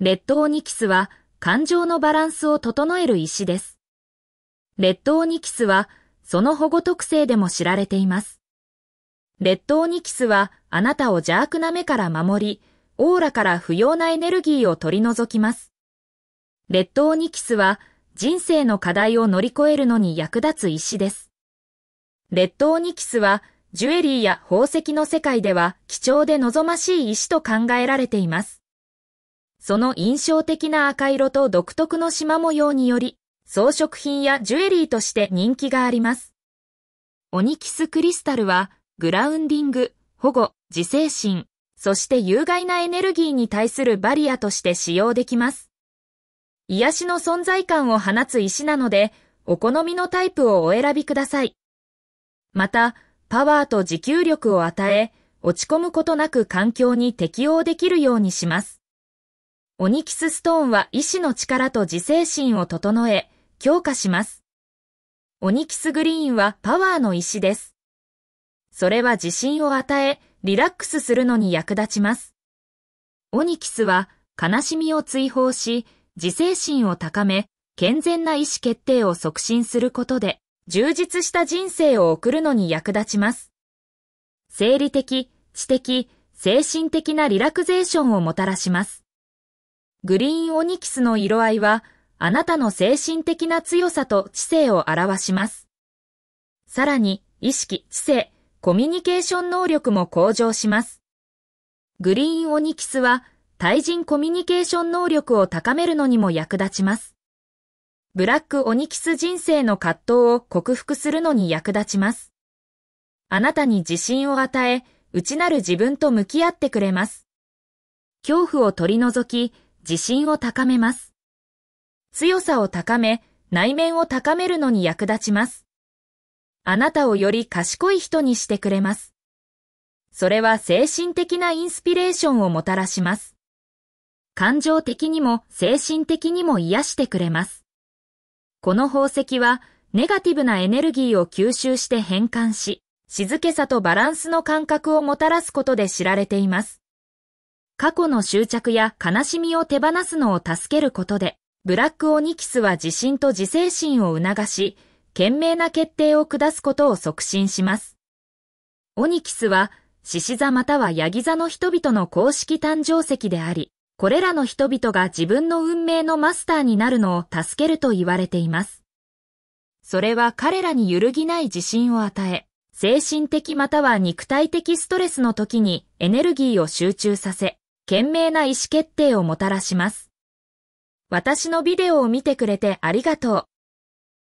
レッドオニキスは感情のバランスを整える石です。レッドオニキスはその保護特性でも知られています。レッドオニキスはあなたを邪悪な目から守り、オーラから不要なエネルギーを取り除きます。レッドオニキスは人生の課題を乗り越えるのに役立つ石です。レッドオニキスはジュエリーや宝石の世界では貴重で望ましい石と考えられています。その印象的な赤色と独特の縞模様により、装飾品やジュエリーとして人気があります。オニキスクリスタルは、グラウンディング、保護、自制心、そして有害なエネルギーに対するバリアとして使用できます。癒しの存在感を放つ石なので、お好みのタイプをお選びください。また、パワーと持久力を与え、落ち込むことなく環境に適応できるようにします。オニキスストーンは意志の力と自制心を整え、強化します。オニキスグリーンはパワーの石です。それは自信を与え、リラックスするのに役立ちます。オニキスは悲しみを追放し、自制心を高め、健全な意思決定を促進することで、充実した人生を送るのに役立ちます。生理的、知的、精神的なリラクゼーションをもたらします。グリーンオニキスの色合いは、あなたの精神的な強さと知性を表します。さらに、意識、知性、コミュニケーション能力も向上します。グリーンオニキスは、対人コミュニケーション能力を高めるのにも役立ちます。ブラックオニキス人生の葛藤を克服するのに役立ちます。あなたに自信を与え、内なる自分と向き合ってくれます。恐怖を取り除き、自信を高めます。強さを高め、内面を高めるのに役立ちます。あなたをより賢い人にしてくれます。それは精神的なインスピレーションをもたらします。感情的にも精神的にも癒してくれます。この宝石は、ネガティブなエネルギーを吸収して変換し、静けさとバランスの感覚をもたらすことで知られています。過去の執着や悲しみを手放すのを助けることで、ブラックオニキスは自信と自制心を促し、賢明な決定を下すことを促進します。オニキスは、獅子座またはヤギ座の人々の公式誕生石であり、これらの人々が自分の運命のマスターになるのを助けると言われています。それは彼らに揺るぎない自信を与え、精神的または肉体的ストレスの時にエネルギーを集中させ、賢明な意思決定をもたらします。私のビデオを見てくれてありがとう。